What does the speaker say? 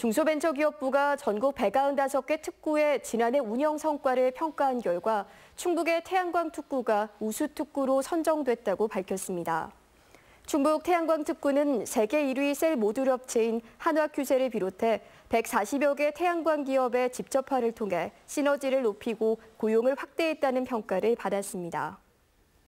중소벤처기업부가 전국 195개 특구의 지난해 운영 성과를 평가한 결과 충북의 태양광 특구가 우수 특구로 선정됐다고 밝혔습니다. 충북 태양광 특구는 세계 1위 셀 모듈 업체인 한화큐셀을 비롯해 140여 개 태양광 기업의 집접화를 통해 시너지를 높이고 고용을 확대했다는 평가를 받았습니다.